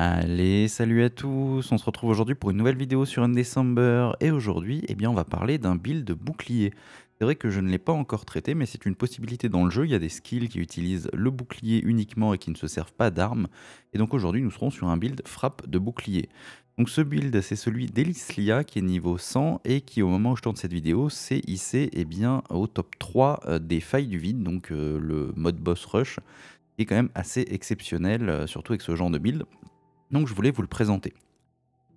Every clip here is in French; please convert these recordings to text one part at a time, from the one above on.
Allez, salut à tous, on se retrouve aujourd'hui pour une nouvelle vidéo sur Undecember et aujourd'hui, eh bien, on va parler d'un build bouclier. C'est vrai que je ne l'ai pas encore traité, mais c'est une possibilité dans le jeu. Il y a des skills qui utilisent le bouclier uniquement et qui ne se servent pas d'armes. Et donc aujourd'hui, nous serons sur un build frappe de bouclier. Donc ce build, c'est celui d'Elislia qui est niveau 100 et qui, au moment où je tourne cette vidéo, s'est hissé eh bien, au top 3 euh, des failles du vide, donc euh, le mode boss rush, est quand même assez exceptionnel, euh, surtout avec ce genre de build. Donc je voulais vous le présenter.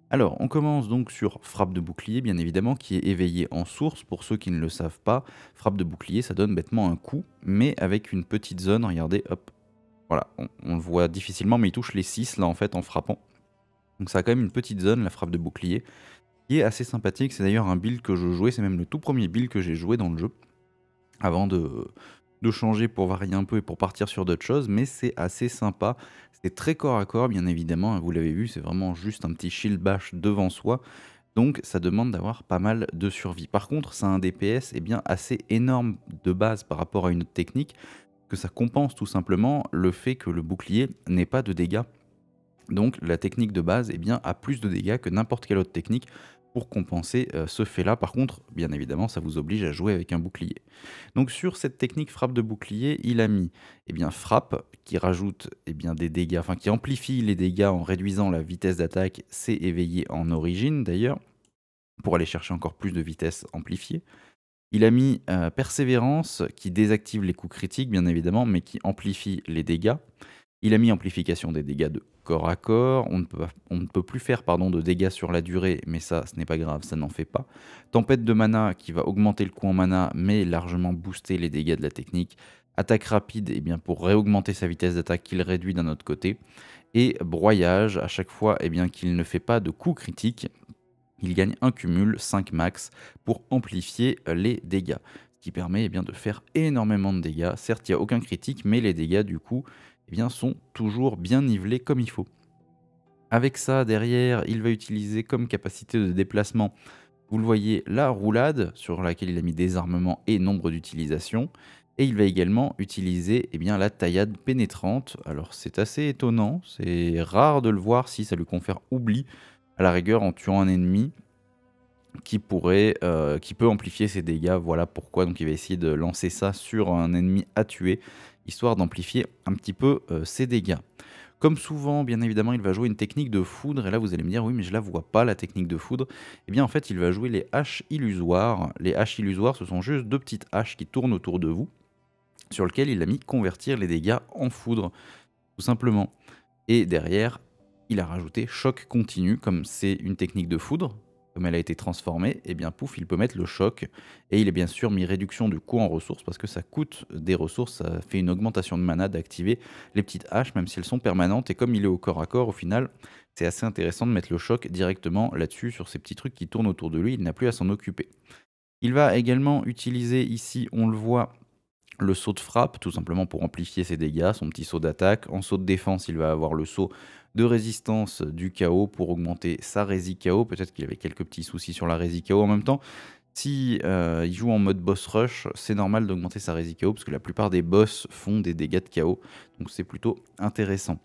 Alors, on commence donc sur frappe de bouclier, bien évidemment, qui est éveillé en source. Pour ceux qui ne le savent pas, frappe de bouclier, ça donne bêtement un coup, mais avec une petite zone, regardez, hop. Voilà, on, le voit difficilement, mais il touche les 6 là en fait en frappant. Donc ça a quand même une petite zone, la frappe de bouclier, qui est assez sympathique. C'est d'ailleurs un build que je jouais, c'est même le tout premier build que j'ai joué dans le jeu, avant de, de changer pour varier un peu et pour partir sur d'autres choses, mais c'est assez sympa. C'est très corps à corps, bien évidemment, hein, vous l'avez vu, c'est vraiment juste un petit shield bash devant soi. Donc ça demande d'avoir pas mal de survie. Par contre, ça a un DPS et eh bien, assez énorme de base par rapport à une autre technique, que ça compense tout simplement le fait que le bouclier n'ait pas de dégâts. Donc la technique de base est eh bien, a plus de dégâts que n'importe quelle autre technique, pour compenser euh, ce fait-là. Par contre, bien évidemment, ça vous oblige à jouer avec un bouclier. Donc sur cette technique frappe de bouclier, il a mis eh bien, frappe qui rajoute eh bien, des dégâts, enfin qui amplifie les dégâts en réduisant la vitesse d'attaque, c'est éveillé en origine d'ailleurs, pour aller chercher encore plus de vitesse amplifiée. Il a mis euh, persévérance qui désactive les coups critiques bien évidemment, mais qui amplifie les dégâts. Il a mis amplification des dégâts de corps à corps. On ne peut, plus faire pardon, de dégâts sur la durée, mais ça, ce n'est pas grave, ça n'en fait pas. Tempête de mana qui va augmenter le coût en mana, mais largement booster les dégâts de la technique. Attaque rapide, et eh bien pour réaugmenter sa vitesse d'attaque qu'il réduit d'un autre côté. Et broyage, à chaque fois eh bien qu'il ne fait pas de coup critique, il gagne un cumul 5 max pour amplifier euh, les dégâts. Ce qui permet eh bien, de faire énormément de dégâts. Certes, il n'y a aucun critique, mais les dégâts du coup sont toujours bien nivelés comme il faut. Avec ça, derrière, il va utiliser comme capacité de déplacement, vous le voyez, la roulade, sur laquelle il a mis désarmement et nombre d'utilisations. Et il va également utiliser eh bien, la taillade pénétrante. Alors c'est assez étonnant, c'est rare de le voir si ça lui confère oubli, à la rigueur en tuant un ennemi, qui pourrait, euh, qui peut amplifier ses dégâts. Voilà pourquoi donc il va essayer de lancer ça sur un ennemi à tuer, histoire d'amplifier un petit peu euh, ses dégâts. Comme souvent, bien évidemment, il va jouer une technique de foudre. Et là, vous allez me dire, oui, mais je la vois pas, la technique de foudre. Eh bien, en fait, il va jouer les haches illusoires. Les haches illusoires, ce sont juste deux petites haches qui tournent autour de vous, sur lesquelles il a mis convertir les dégâts en foudre, tout simplement. Et derrière, il a rajouté choc continu, comme c'est une technique de foudre, comme elle a été transformée, et eh bien pouf, il peut mettre le choc. Et il est bien sûr mis réduction du coût en ressources parce que ça coûte des ressources, ça fait une augmentation de mana d'activer les petites haches, même si elles sont permanentes. Et comme il est au corps à corps, au final, c'est assez intéressant de mettre le choc directement là-dessus, sur ces petits trucs qui tournent autour de lui, il n'a plus à s'en occuper. Il va également utiliser ici, on le voit, le saut de frappe, tout simplement pour amplifier ses dégâts, son petit saut d'attaque. En saut de défense, il va avoir le saut de résistance du KO pour augmenter sa rési KO. Peut-être qu'il avait quelques petits soucis sur la rési KO en même temps. Si euh, il joue en mode boss rush, c'est normal d'augmenter sa rési KO parce que la plupart des boss font des dégâts de KO. Donc c'est plutôt intéressant.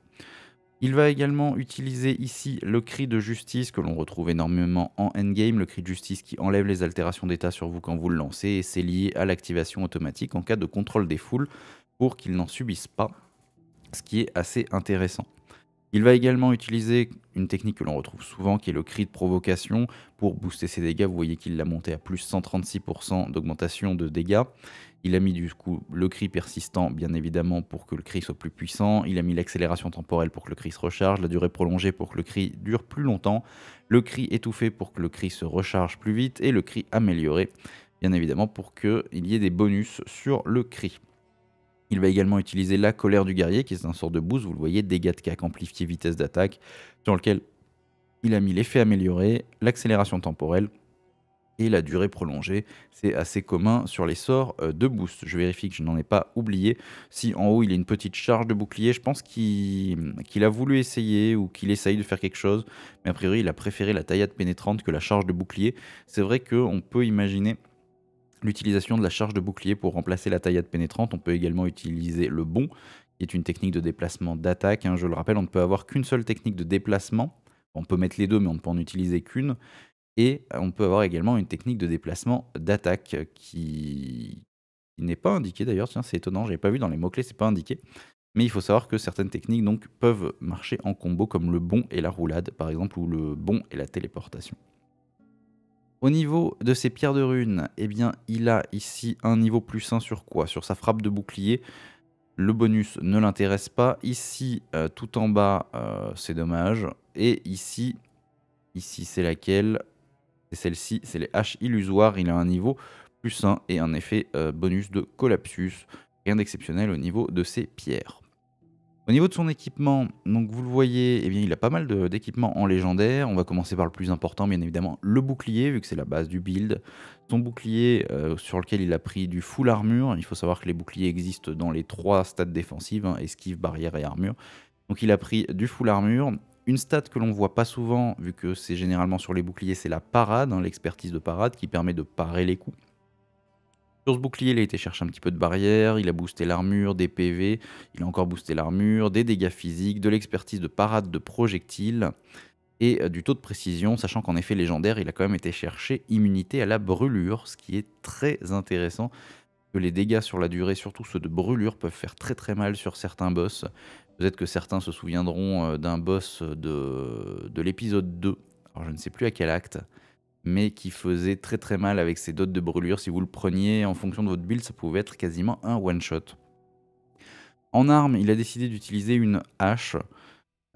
Il va également utiliser ici le cri de justice que l'on retrouve énormément en endgame, le cri de justice qui enlève les altérations d'état sur vous quand vous le lancez et c'est lié à l'activation automatique en cas de contrôle des foules pour qu'ils n'en subissent pas, ce qui est assez intéressant. Il va également utiliser une technique que l'on retrouve souvent qui est le cri de provocation pour booster ses dégâts. Vous voyez qu'il l'a monté à plus 136% d'augmentation de dégâts. Il a mis du coup le cri persistant, bien évidemment, pour que le cri soit plus puissant. Il a mis l'accélération temporelle pour que le cri se recharge, la durée prolongée pour que le cri dure plus longtemps, le cri étouffé pour que le cri se recharge plus vite et le cri amélioré, bien évidemment, pour qu'il y ait des bonus sur le cri. Il va également utiliser la colère du guerrier, qui est un sort de boost, vous le voyez, dégâts de cac amplifié vitesse d'attaque, sur lequel il a mis l'effet amélioré, l'accélération temporelle, et la durée prolongée. C'est assez commun sur les sorts euh, de boost. Je vérifie que je n'en ai pas oublié. Si en haut il a une petite charge de bouclier, je pense qu'il a voulu essayer ou qu'il essaye de faire quelque chose. Mais a priori, il a préféré la taillade pénétrante que la charge de bouclier. C'est vrai qu'on peut imaginer l'utilisation de la charge de bouclier pour remplacer la taillade pénétrante. On peut également utiliser le bon, qui est une technique de déplacement d'attaque. Hein. Je le rappelle, on ne peut avoir qu'une seule technique de déplacement. On peut mettre les deux, mais on ne peut en utiliser qu'une. Et on peut avoir également une technique de déplacement d'attaque euh, qui, n'est pas indiquée d'ailleurs. Tiens, c'est étonnant, je n'avais pas vu dans les mots-clés, c'est pas indiqué. Mais il faut savoir que certaines techniques donc, peuvent marcher en combo, comme le bon et la roulade, par exemple, ou le bon et la téléportation. Au niveau de ses pierres de runes, eh bien, il a ici un niveau plus 1 sur quoi Sur sa frappe de bouclier. Le bonus ne l'intéresse pas. Ici, euh, tout en bas, euh, c'est dommage. Et ici, ici c'est laquelle et celle-ci, c'est les haches illusoires. Il a un niveau plus 1 et un effet euh, bonus de collapsus. Rien d'exceptionnel au niveau de ses pierres. Au niveau de son équipement, donc vous le voyez, eh bien, il a pas mal d'équipements en légendaire. On va commencer par le plus important, bien évidemment, le bouclier, vu que c'est la base du build. Son bouclier euh, sur lequel il a pris du full armure. Il faut savoir que les boucliers existent dans les trois stades défensives, hein, esquive, barrière et armure. Donc il a pris du full armure. Une stat que l'on voit pas souvent, vu que c'est généralement sur les boucliers, c'est la parade, hein, l'expertise de parade qui permet de parer les coups. Sur ce bouclier, il a été chercher un petit peu de barrière, il a boosté l'armure, des PV, il a encore boosté l'armure, des dégâts physiques, de l'expertise de parade de projectiles et euh, du taux de précision, sachant qu'en effet légendaire, il a quand même été cherché immunité à la brûlure, ce qui est très intéressant les dégâts sur la durée, surtout ceux de brûlure, peuvent faire très très mal sur certains boss. Peut-être que certains se souviendront euh, d'un boss de, l'épisode 2, alors je ne sais plus à quel acte, mais qui faisait très très mal avec ses dots de brûlure. Si vous le preniez en fonction de votre build, ça pouvait être quasiment un one-shot. En arme, il a décidé d'utiliser une hache,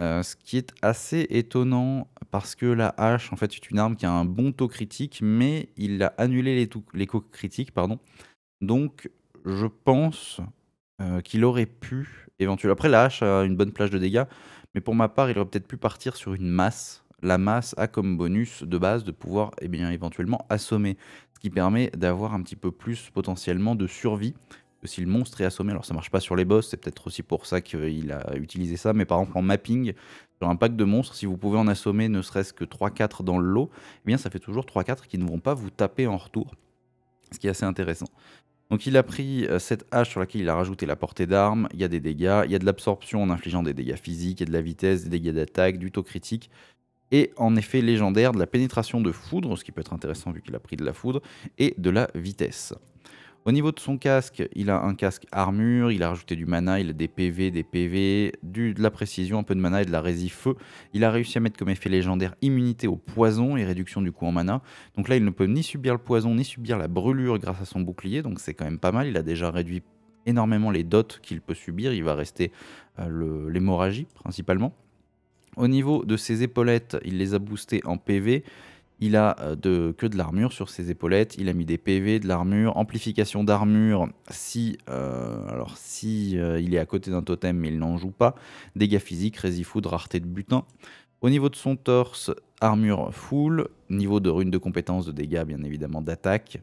euh, ce qui est assez étonnant parce que la hache, en fait, c'est une arme qui a un bon taux critique, mais il a annulé les, les critiques, pardon, donc, je pense euh, qu'il aurait pu, éventuellement, après la hache a une bonne plage de dégâts, mais pour ma part, il aurait peut-être pu partir sur une masse. La masse a comme bonus de base de pouvoir eh bien, éventuellement assommer, ce qui permet d'avoir un petit peu plus potentiellement de survie que si le monstre est assommé. Alors ça marche pas sur les boss, c'est peut-être aussi pour ça qu'il a utilisé ça, mais par exemple en mapping, sur un pack de monstres, si vous pouvez en assommer ne serait-ce que 3-4 dans le lot, eh bien ça fait toujours 3-4 qui ne vont pas vous taper en retour, ce qui est assez intéressant. Donc il a pris euh, cette hache sur laquelle il a rajouté la portée d'armes, il y a des dégâts, il y a de l'absorption en infligeant des dégâts physiques, il y a de la vitesse, des dégâts d'attaque, du taux critique, et en effet légendaire de la pénétration de foudre, ce qui peut être intéressant vu qu'il a pris de la foudre, et de la vitesse. Au niveau de son casque, il a un casque armure, il a rajouté du mana, il a des PV, des PV, du, de la précision, un peu de mana et de la rési feu. Il a réussi à mettre comme effet légendaire immunité au poison et réduction du coût en mana. Donc là, il ne peut ni subir le poison, ni subir la brûlure grâce à son bouclier, donc c'est quand même pas mal. Il a déjà réduit énormément les dots qu'il peut subir, il va rester euh, l'hémorragie principalement. Au niveau de ses épaulettes, il les a boostées en PV. Il a euh, de, que de l'armure sur ses épaulettes, il a mis des PV, de l'armure, amplification d'armure si, euh, alors si euh, il est à côté d'un totem mais il n'en joue pas, dégâts physiques, foudre, rareté de butin. Au niveau de son torse, armure full, niveau de rune de compétence de dégâts bien évidemment d'attaque,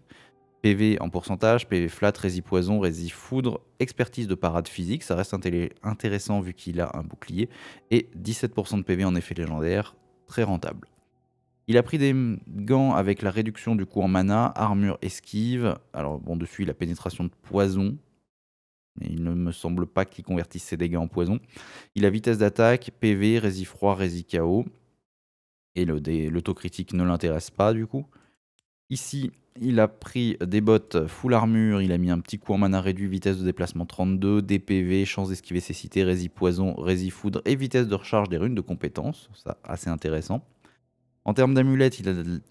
PV en pourcentage, PV flat, rési poison, rési foudre, expertise de parade physique, ça reste intéressant vu qu'il a un bouclier, et 17% de PV en effet légendaire, très rentable. Il a pris des gants avec la réduction du coup en mana, armure esquive. Alors bon, dessus il a pénétration de poison. Mais il ne me semble pas qu'il convertisse ses dégâts en poison. Il a vitesse d'attaque, PV, rési froid, rési KO. Et le, taux critique ne l'intéresse pas du coup. Ici, il a pris des bottes full armure, il a mis un petit coup en mana réduit, vitesse de déplacement 32, DPV, chance d'esquiver cécité, rési poison, rési foudre et vitesse de recharge des runes de compétences. Ça, assez intéressant. En termes d'amulette,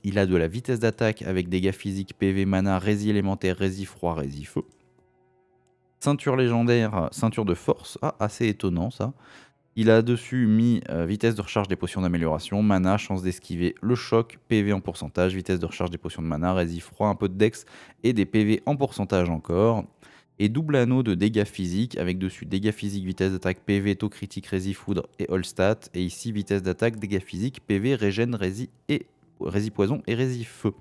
il a, de la vitesse d'attaque avec dégâts physiques, PV, mana, rési élémentaire, rési froid, rési feu. Ceinture légendaire, euh, ceinture de force. Ah, assez étonnant ça. Il a dessus mis euh, vitesse de recharge des potions d'amélioration, mana, chance d'esquiver, le choc, PV en pourcentage, vitesse de recharge des potions de mana, rési froid, un peu de dex et des PV en pourcentage encore et double anneau de dégâts physiques avec dessus dégâts physiques, vitesse d'attaque, PV, taux critique, rési, foudre et all stat. Et ici, vitesse d'attaque, dégâts physiques, PV, régène, rési et rési poison et rési feu.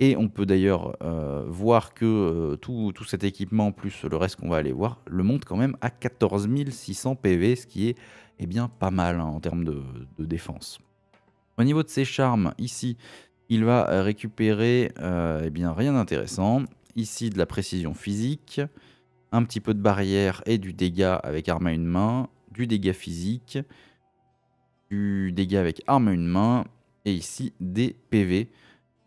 Et on peut d'ailleurs euh, voir que euh, tout, cet équipement, plus le reste qu'on va aller voir, le monte quand même à 14 600 PV, ce qui est eh bien, pas mal hein, en termes de, défense. Au niveau de ses charmes, ici, il va récupérer euh, eh bien, rien d'intéressant. Ici, de la précision physique, un petit peu de barrière et du dégât avec arme à une main, du dégât physique, du dégât avec arme à une main, et ici des PV.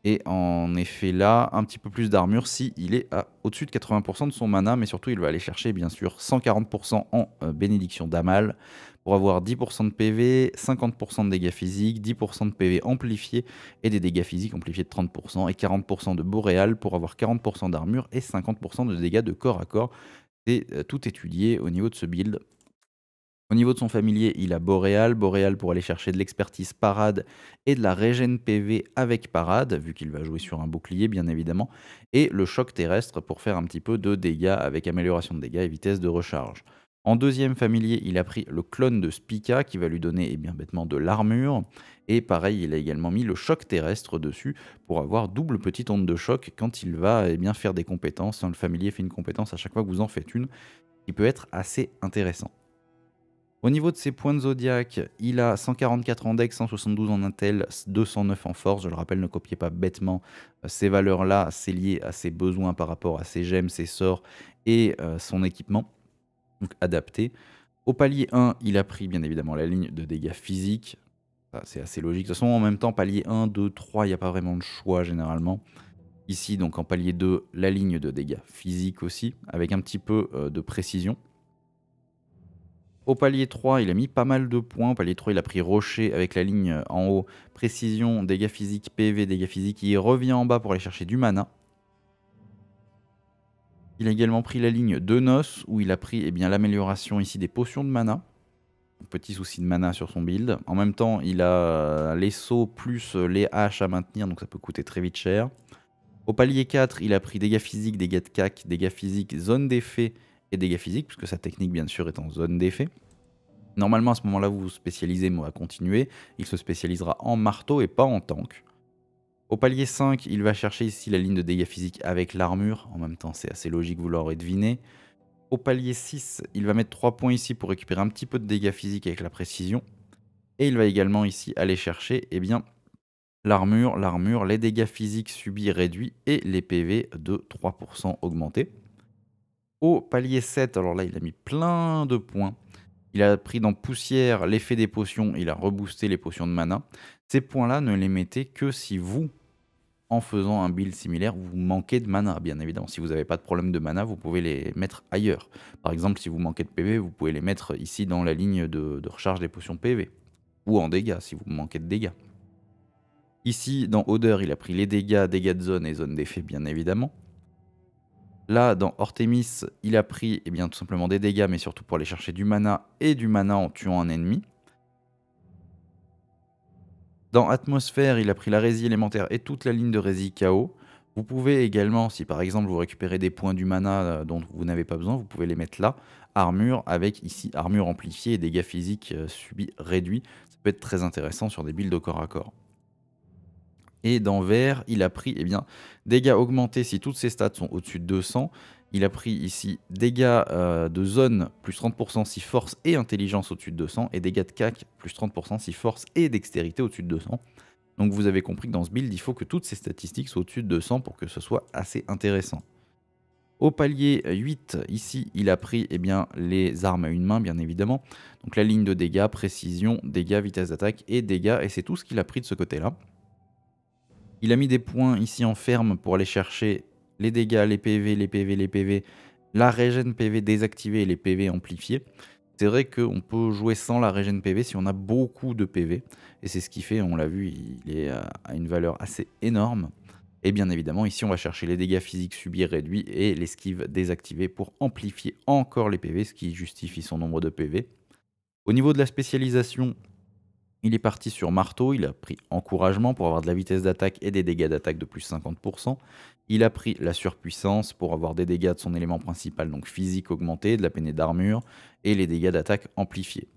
Et en effet là, un petit peu plus d'armure si il est au-dessus de 80% de son mana, mais surtout il va aller chercher bien sûr 140% en euh, bénédiction d'Amal pour avoir 10% de PV, 50% de dégâts physiques, 10% de PV amplifié et des dégâts physiques amplifiés de 30% et 40% de boréal pour avoir 40% d'armure et 50% de dégâts de corps à corps. C'est euh, tout étudié au niveau de ce build au niveau de son familier, il a Boréal, Boréal pour aller chercher de l'expertise Parade et de la Régène PV avec Parade, vu qu'il va jouer sur un bouclier bien évidemment, et le choc terrestre pour faire un petit peu de dégâts avec amélioration de dégâts et vitesse de recharge. En deuxième familier, il a pris le clone de Spica qui va lui donner eh bien bêtement de l'armure. Et pareil, il a également mis le choc terrestre dessus pour avoir double petite onde de choc quand il va eh bien, faire des compétences. Hein, le familier fait une compétence à chaque fois que vous en faites une, qui peut être assez intéressant. Au niveau de ses points de il a 144 en deck, 172 en intel, 209 en force. Je le rappelle, ne copiez pas bêtement euh, ces valeurs-là. C'est lié à ses besoins par rapport à ses gemmes, ses sorts et euh, son équipement. Donc adapté. Au palier 1, il a pris bien évidemment la ligne de dégâts physiques. C'est assez logique. De toute façon, en même temps, palier 1, 2, 3, il n'y a pas vraiment de choix généralement. Ici, donc en palier 2, la ligne de dégâts physiques aussi, avec un petit peu euh, de précision. Au palier 3, il a mis pas mal de points. Au palier 3, il a pris Rocher avec la ligne en haut. Précision, dégâts physiques, PV, dégâts physiques. Il revient en bas pour aller chercher du mana. Il a également pris la ligne de noces où il a pris eh bien l'amélioration ici des potions de mana. Petit souci de mana sur son build. En même temps, il a les sauts plus les haches à maintenir, donc ça peut coûter très vite cher. Au palier 4, il a pris dégâts physiques, dégâts de cac, dégâts physiques, zone d'effet et dégâts physiques, puisque sa technique bien sûr est en zone d'effet. Normalement à ce moment-là vous vous spécialisez, mais on va continuer, il se spécialisera en marteau et pas en tank. Au palier 5, il va chercher ici la ligne de dégâts physiques avec l'armure, en même temps c'est assez logique, vous l'aurez deviné. Au palier 6, il va mettre 3 points ici pour récupérer un petit peu de dégâts physiques avec la précision. Et il va également ici aller chercher eh bien, l'armure, l'armure, les dégâts physiques subis réduits et les PV de 3% augmentés au palier 7. Alors là, il a mis plein de points. Il a pris dans poussière l'effet des potions, il a reboosté les potions de mana. Ces points-là, ne les mettez que si vous, en faisant un build similaire, vous manquez de mana, bien évidemment. Si vous n'avez pas de problème de mana, vous pouvez les mettre ailleurs. Par exemple, si vous manquez de PV, vous pouvez les mettre ici dans la ligne de, recharge des potions PV. Ou en dégâts, si vous manquez de dégâts. Ici, dans Odeur, il a pris les dégâts, dégâts de zone et zone d'effet, bien évidemment. Là, dans Ortemis il a pris eh bien, tout simplement des dégâts, mais surtout pour aller chercher du mana et du mana en tuant un ennemi. Dans Atmosphère, il a pris la résie élémentaire et toute la ligne de résie KO. Vous pouvez également, si par exemple vous récupérez des points du mana euh, dont vous n'avez pas besoin, vous pouvez les mettre là. Armure avec ici armure amplifiée et dégâts physiques euh, subis réduits. Ça peut être très intéressant sur des builds de corps à corps. Et d'envers, il a pris eh bien, dégâts augmentés si toutes ses stats sont au-dessus de 200. Il a pris ici dégâts euh, de zone plus 30% si force et intelligence au-dessus de 200 et dégâts de CAC plus 30% si force et dextérité au-dessus de 200. Donc vous avez compris que dans ce build, il faut que toutes ces statistiques soient au-dessus de 200 pour que ce soit assez intéressant. Au palier 8, ici, il a pris eh bien, les armes à une main, bien évidemment. Donc la ligne de dégâts, précision, dégâts, vitesse d'attaque et dégâts, et c'est tout ce qu'il a pris de ce côté-là. Il a mis des points ici en ferme pour aller chercher les dégâts, les PV, les PV, les PV, la régène PV désactivée et les PV amplifiés. C'est vrai qu'on peut jouer sans la régène PV si on a beaucoup de PV. Et c'est ce qui fait, on l'a vu, il est à une valeur assez énorme. Et bien évidemment, ici, on va chercher les dégâts physiques subis réduits et l'esquive désactivée pour amplifier encore les PV, ce qui justifie son nombre de PV. Au niveau de la spécialisation, il est parti sur marteau, il a pris encouragement pour avoir de la vitesse d'attaque et des dégâts d'attaque de plus 50%. Il a pris la surpuissance pour avoir des dégâts de son élément principal, donc physique augmenté, de la peine d'armure et les dégâts d'attaque amplifiés.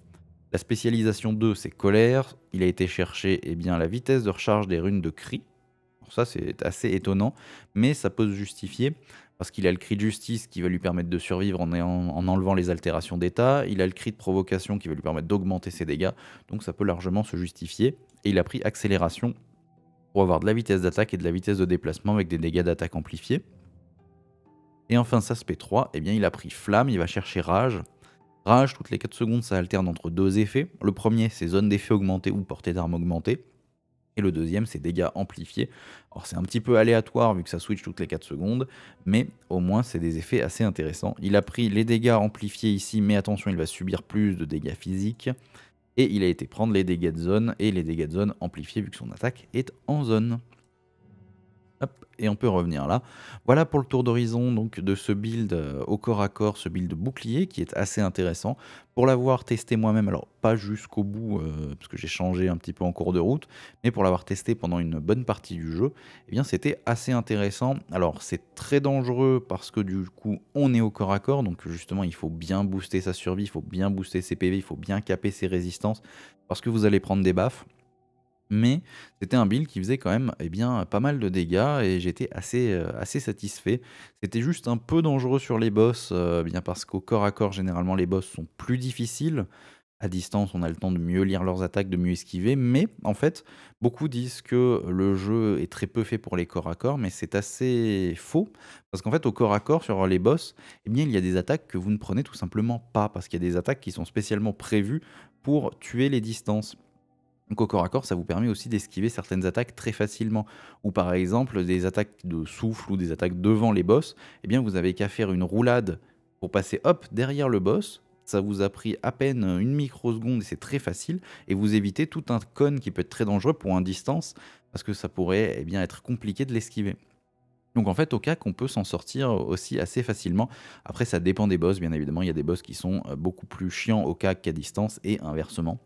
La spécialisation 2, c'est colère. Il a été chercher eh bien, la vitesse de recharge des runes de cri. ça, c'est assez étonnant, mais ça peut se justifier parce qu'il a le cri de justice qui va lui permettre de survivre en, enlevant les altérations d'état, il a le cri de provocation qui va lui permettre d'augmenter ses dégâts, donc ça peut largement se justifier, et il a pris accélération pour avoir de la vitesse d'attaque et de la vitesse de déplacement avec des dégâts d'attaque amplifiés. Et enfin, sa SP3, eh bien, il a pris Flamme, il va chercher Rage. Rage, toutes les 4 secondes, ça alterne entre deux effets. Le premier, c'est zone d'effet augmentée ou portée d'arme augmentée. Et le deuxième, c'est dégâts amplifiés. Alors c'est un petit peu aléatoire vu que ça switch toutes les 4 secondes, mais au moins c'est des effets assez intéressants. Il a pris les dégâts amplifiés ici, mais attention, il va subir plus de dégâts physiques. Et il a été prendre les dégâts de zone et les dégâts de zone amplifiés vu que son attaque est en zone et on peut revenir là. Voilà pour le tour d'horizon donc de ce build euh, au corps à corps, ce build bouclier qui est assez intéressant. Pour l'avoir testé moi-même, alors pas jusqu'au bout euh, parce que j'ai changé un petit peu en cours de route, mais pour l'avoir testé pendant une bonne partie du jeu, eh bien c'était assez intéressant. Alors c'est très dangereux parce que du coup on est au corps à corps, donc justement il faut bien booster sa survie, il faut bien booster ses PV, il faut bien caper ses résistances parce que vous allez prendre des baffes mais c'était un build qui faisait quand même eh bien, pas mal de dégâts et j'étais assez, euh, assez satisfait. C'était juste un peu dangereux sur les boss, euh, eh bien parce qu'au corps à corps, généralement, les boss sont plus difficiles. À distance, on a le temps de mieux lire leurs attaques, de mieux esquiver, mais en fait, beaucoup disent que le jeu est très peu fait pour les corps à corps, mais c'est assez faux, parce qu'en fait, au corps à corps, sur les boss, eh bien, il y a des attaques que vous ne prenez tout simplement pas, parce qu'il y a des attaques qui sont spécialement prévues pour tuer les distances. Donc au corps à corps, ça vous permet aussi d'esquiver certaines attaques très facilement. Ou par exemple, des attaques de souffle ou des attaques devant les boss, eh bien vous avez qu'à faire une roulade pour passer hop derrière le boss. Ça vous a pris à peine une microseconde et c'est très facile. Et vous évitez tout un con qui peut être très dangereux pour un distance, parce que ça pourrait eh bien, être compliqué de l'esquiver. Donc en fait, au cas on peut s'en sortir aussi assez facilement. Après, ça dépend des boss, bien évidemment. Il y a des boss qui sont euh, beaucoup plus chiants au cas qu'à distance et inversement.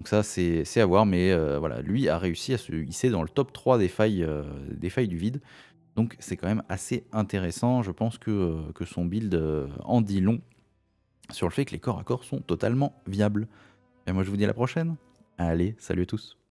Donc ça, c'est à voir, mais euh, voilà, lui a réussi à se hisser dans le top 3 des failles, euh, des failles du vide. Donc c'est quand même assez intéressant. Je pense que, euh, que son build en dit long sur le fait que les corps à corps sont totalement viables. Et moi, je vous dis à la prochaine. Allez, salut à tous.